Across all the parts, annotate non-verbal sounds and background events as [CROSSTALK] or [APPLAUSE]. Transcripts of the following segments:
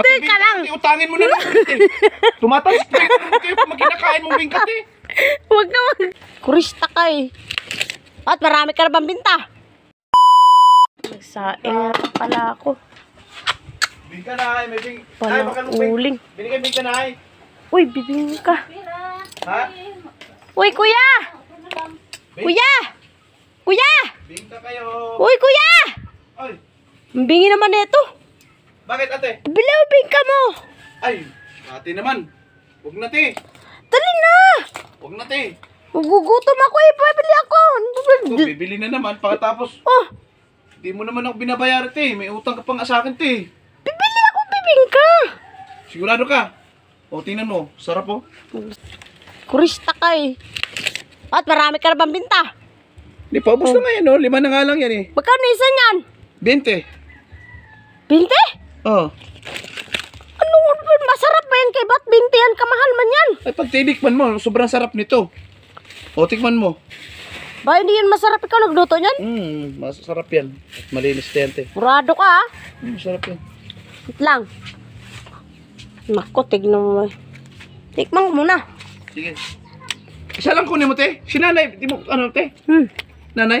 Pati Teka lang. Pati eh, utangin mo na lang. Tumatas straight mo kayo kung maginakain mong bingkat eh. Huwag na wag. Kurista ka eh. At marami ka na bang binta? Nagsaing na pala ako. Bingka na ay, eh. may bing. Ay, baka nung uling. Binigay bingka na ay. Eh. Uy, bibingka. Ha? Uy, kuya! Kuya! Kuya! Bingka kayo! Uy, kuya! Ay! Ang bingi naman nito. Bakit ate? Bilawbing ka mo! Ay, ate naman. Huwag na te. Dali na! Huwag na te. Magugutom ako eh. Bibili ako. Oh, bibili na naman. Pagkatapos. Oh. Hindi mo naman ako binabayaran te. May utang ka pang sa akin te. Bibili ako bibingka. Sigurado ka? O, tingnan mo. Sarap o. Oh. Kurista ka eh. At marami ka na bang binta? Hindi, paubos oh. na nga yan o. Oh. Lima na nga lang yan eh. Magkano isa niyan? 20. 20? Oh. Ano, masarap ba yan kay ba't bintihan kamahal man yan? Ay, pag tinikman mo, sobrang sarap nito. O, tikman mo. Ba, hindi yan masarap ikaw nagluto niyan? Mm, masarap yan. At malinis te. Murado ka ah. Mm, sarap yan. Wait lang. Nako, tignan mo. Tikman ko muna. Sige. Isa lang kunin mo, te. Si nanay, di mo, ano, te? Hmm. Nanay?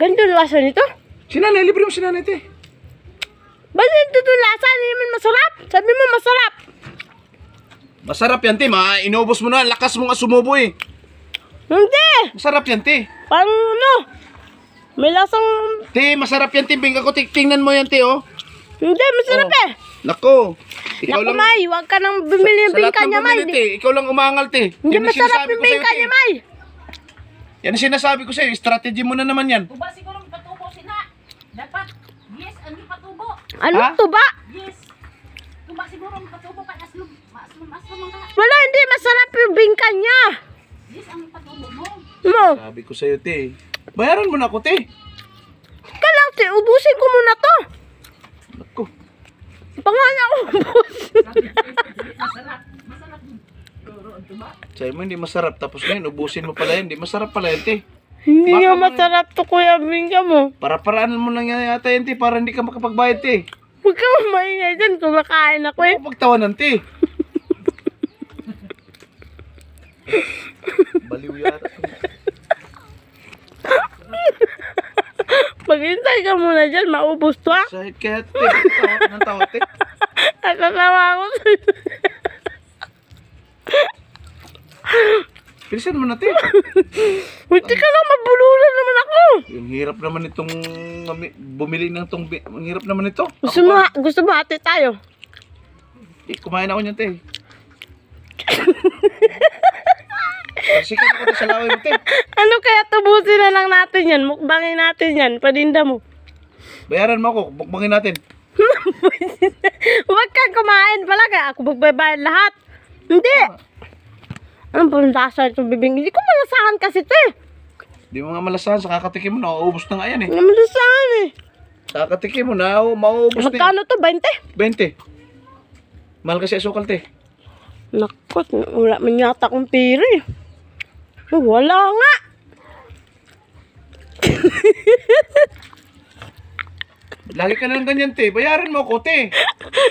Ganito yung lasa nito? Si nanay, libre mo si nanay, te. Ba't yung lasa? Hindi naman masarap. Sabi mo masarap. Masarap yan, Tim. Ha? Inubos mo na. Lakas mong sumubo eh. Hindi. Masarap yan, Tim. Parang ano? May lasang... Tim, masarap yan, Tim. Bingka ko, tingnan mo yan, Tim, oh. Hindi, masarap oh. eh. Nako. Ikaw Naku, lang... May. Huwag ka nang bumili yung bingka niya, May. Bumili, Ikaw lang umangal, Tim. Hindi masarap yung bingka niya, May. Yan ang sinasabi ko sa'yo. Strategy mo na naman yan. Uba, siguro Ano ha? tuba? Yes. Tuba siguro patubo pa aslum. Maaslum aslum mga. Wala hindi masarap yung bingka niya. Yes, ang patubo mo. Mo. Sabi ko sa iyo, te. Bayaran mo na ako, te. Kalang, te. Ubusin ko muna to. Ako. Pangana ko masarap. masarap. Masarap. Sabi mo, hindi masarap. Tapos ngayon, ubusin mo pala yan. Hindi masarap pala yan, te. Hindi Baka nga masarap to, Kuya Bingka mo. Para-paraan mo lang yata yan, te. Para hindi ka makapagbayad, te. Huwag ka mamaingay dyan, kumakain ako eh. Pagtawanan, te. [LAUGHS] Baliw yata. Maghintay ka muna dyan, maubos to ah. Kahit kaya, te. Nang tawa, te. [LAUGHS] Nakakawa ako sa'yo. Bilisan naman natin. Munti [LAUGHS] ka lang, mabululan naman ako. Yung hirap naman itong bumili ng tong Ang hirap naman ito. Gusto mo, gusto mo ate tayo? Eh, kumain ako niyan, te. Pasikin [LAUGHS] ah, ako ito sa laway mo, te. Ano kaya tubusin na lang natin yan? Mukbangin natin yan. Paninda mo. Bayaran mo ako. mukbangin natin. [LAUGHS] Huwag kang kumain pala. Kaya ako magbabayad lahat. Hindi. Ah. Ano ba yung lasa itong bibing? Hindi ko malasahan kasi ito eh. Hindi mo nga malasahan. Sa kakatikim mo, na, nauubos na nga yan eh. Hindi malasahan eh. Sa kakatikim mo, na, mauubos na Magkano to? 20? 20. Mahal kasi asukal te. Nakot, wala man yata akong pira eh. Wala nga. Lagi ka lang ganyan te. Bayaran mo ako te.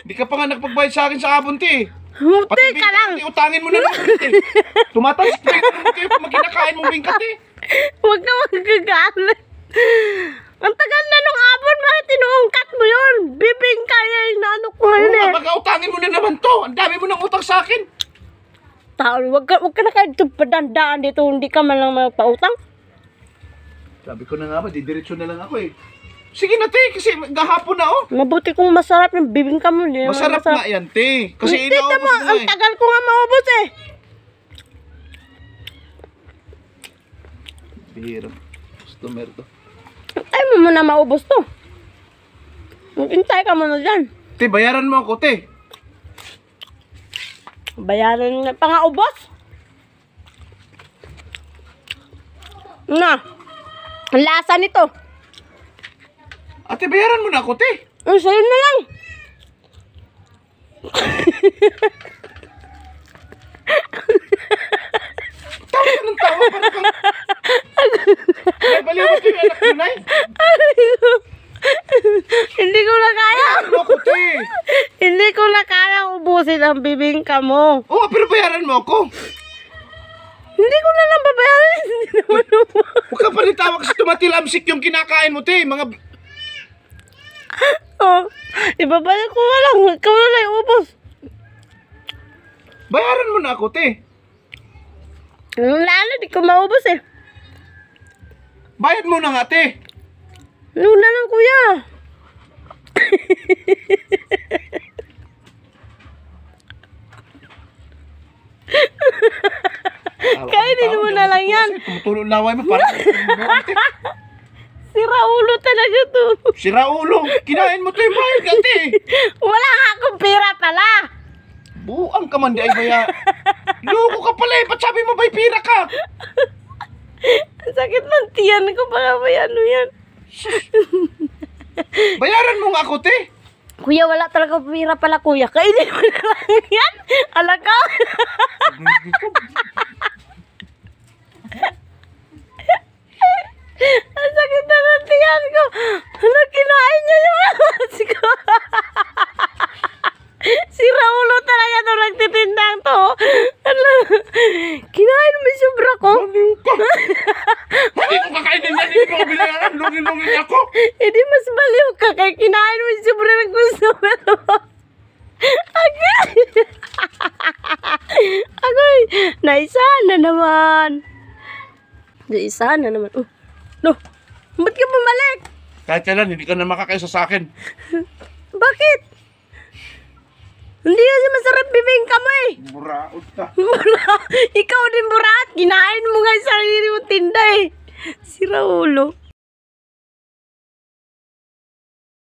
Hindi ka pa nga nagpagbayad sa akin sa abon te. Pati ka bingkat, lang. Utangin mo na lang. Tumatas straight naman kayo mo maginakain mong bingkat eh. Huwag ka magagalit. Ang tagal na nung abon, bakit inuungkat mo yun? Bibing kaya eh, yung nanok mo Oo yun eh. baga utangin mo na naman to. Ang dami mo ng utang sa akin. Tao, huwag ka, huwag ka na kayo padandaan dito, hindi ka man lang magpautang. Sabi ko na nga ba, didiretso na lang ako eh. Sige na, te. Kasi gahapon na, oh. Mabuti kung masarap yung bibingka mo. Hindi Masarap na yan, te. Kasi Hindi inaubos mo, tama, ang eh. tagal ko nga maubos eh. Bihira. Gusto merito. Ay mo muna maubos to. Hintay ka muna dyan. Te, bayaran mo ako, te. Bayaran na pa nga ubos. Na. Ang lasa nito. Ate, bayaran mo na ako, te. Oh, sa'yo na lang. tawa ng tawa, parang kang... Ay, baliwag yung anak mo, Nay. Hindi ko na kaya. Ano te? Hindi ko na kaya ubusin ang bibingka mo. oh, pero bayaran mo ako. Hindi ko na lang babayaran. [LAUGHS] Hindi Huwag ka pa rin tawag sa tumatilamsik yung kinakain mo, te. Mga oh, ibabalik ko lang. Ikaw na lang ubos. Bayaran mo na ako, te. Lalo, di ko maubos eh. Bayad mo na nga, te. Luna lang, kuya. Kainin mo na lang yan. Tumutulong laway mo para. [LAUGHS] na ano to. Sira ulo. Kinain mo to yung bayad kati. Wala nga akong pira pala. Buang ka man di ay baya. Loko ka pala eh. Ba't sabi mo ba'y pira ka? sakit ng tiyan ko. Baka may ano yan. Bayaran mo nga ako, te. Kuya, wala talaga pira pala, kuya. Kainin mo na lang yan. Alakaw. Ala, kinain mo yung sobra ko. Baliw ka. Hindi ko kakainin yan. Hindi ko binayaran. Lungin-lungin ako. Hindi mas baliw ka kaya kinain mo yung sobra ng gusto mo. Agay! Agay! Naisa na naman. Naisa na naman. Uh, no. Ba't ka bumalik? Kahit kailan, hindi ka na makakaisa sa akin. Bakit? Hindi kasi masarap bibingka mo eh. Buraot ka. [LAUGHS] Ikaw din buraot. Kinain mo nga yung sarili mo tinda eh. Si Raulo.